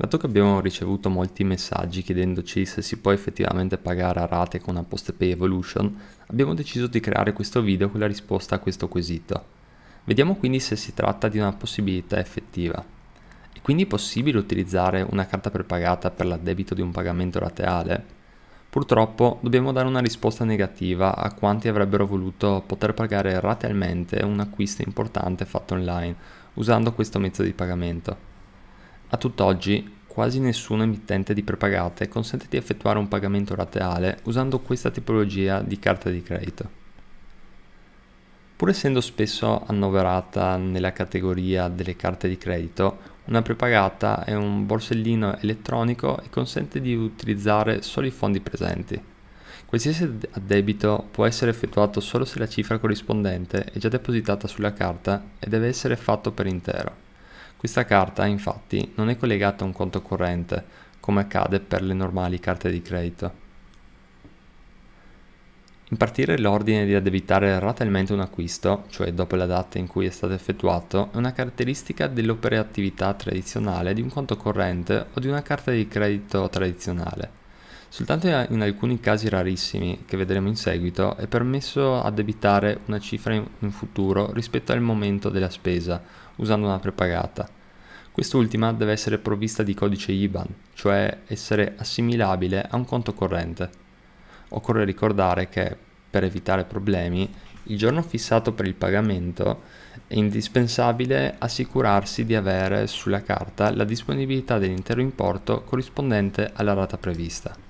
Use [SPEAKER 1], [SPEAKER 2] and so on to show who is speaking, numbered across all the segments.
[SPEAKER 1] Dato che abbiamo ricevuto molti messaggi chiedendoci se si può effettivamente pagare a rate con una ApostePay Evolution, abbiamo deciso di creare questo video con la risposta a questo quesito. Vediamo quindi se si tratta di una possibilità effettiva. È quindi possibile utilizzare una carta prepagata per l'addebito di un pagamento rateale? Purtroppo dobbiamo dare una risposta negativa a quanti avrebbero voluto poter pagare ratealmente un acquisto importante fatto online usando questo mezzo di pagamento. A tutt'oggi quasi nessun emittente di prepagate consente di effettuare un pagamento rateale usando questa tipologia di carta di credito. Pur essendo spesso annoverata nella categoria delle carte di credito, una prepagata è un borsellino elettronico e consente di utilizzare solo i fondi presenti. Qualsiasi addebito può essere effettuato solo se la cifra corrispondente è già depositata sulla carta e deve essere fatto per intero. Questa carta infatti non è collegata a un conto corrente, come accade per le normali carte di credito. Impartire l'ordine di addebitare ratalmente un acquisto, cioè dopo la data in cui è stato effettuato, è una caratteristica dell'operatività tradizionale di un conto corrente o di una carta di credito tradizionale. Soltanto in alcuni casi rarissimi, che vedremo in seguito, è permesso addebitare una cifra in futuro rispetto al momento della spesa, usando una prepagata. Quest'ultima deve essere provvista di codice IBAN, cioè essere assimilabile a un conto corrente. Occorre ricordare che, per evitare problemi, il giorno fissato per il pagamento è indispensabile assicurarsi di avere sulla carta la disponibilità dell'intero importo corrispondente alla rata prevista.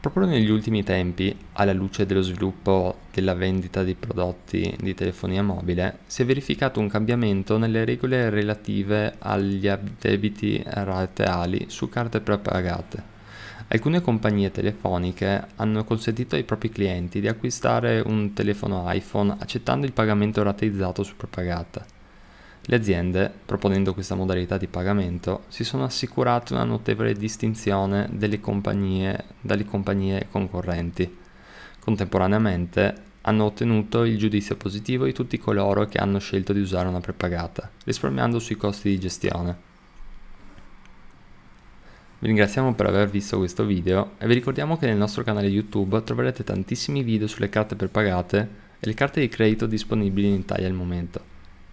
[SPEAKER 1] Proprio negli ultimi tempi, alla luce dello sviluppo della vendita di prodotti di telefonia mobile, si è verificato un cambiamento nelle regole relative agli debiti rateali su carte prepagate. Alcune compagnie telefoniche hanno consentito ai propri clienti di acquistare un telefono iPhone accettando il pagamento rateizzato su prepagata. Le aziende, proponendo questa modalità di pagamento, si sono assicurate una notevole distinzione dalle compagnie, dalle compagnie concorrenti. Contemporaneamente hanno ottenuto il giudizio positivo di tutti coloro che hanno scelto di usare una prepagata, risparmiando sui costi di gestione. Vi ringraziamo per aver visto questo video e vi ricordiamo che nel nostro canale YouTube troverete tantissimi video sulle carte prepagate e le carte di credito disponibili in Italia al momento.